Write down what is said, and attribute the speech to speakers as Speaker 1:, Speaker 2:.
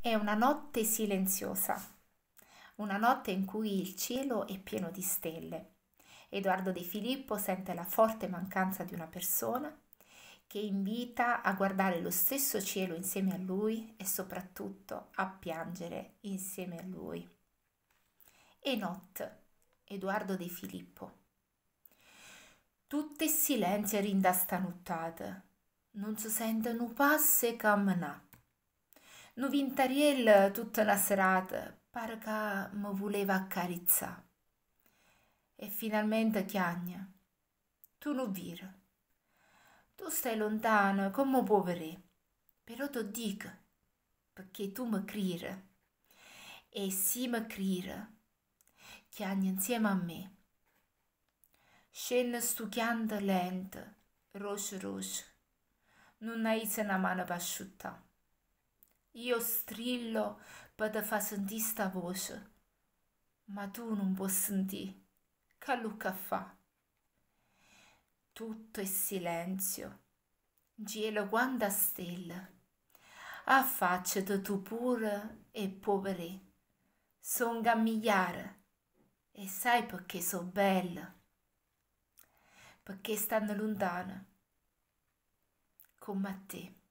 Speaker 1: È una notte silenziosa, una notte in cui il cielo è pieno di stelle. Edoardo De Filippo sente la forte mancanza di una persona che invita a guardare lo stesso cielo insieme a lui e soprattutto a piangere insieme a lui. Enot, Edoardo De Filippo. Tutte silenzio rindastanuttate, non si sentono passe camminate. Nu vintar el tutta la serata, pare mi voleva accarezzare. E finalmente chiagna. Tu non vira. Tu stai lontano, come può vedere? Però ti dico, perché tu mi crire. E si mi crire, chiagna insieme a me. Scende stucchiando lente, rosso rosso. Non hai una mano per asciuttare. Io strillo per te far sentire questa voce, ma tu non puoi sentire che Luca fa. Tutto è silenzio. Gelo guarda stella. Affaccati tu pure e poveri. Sono gammigliare e sai perché sono belle. Perché stanno lontana. Come a te.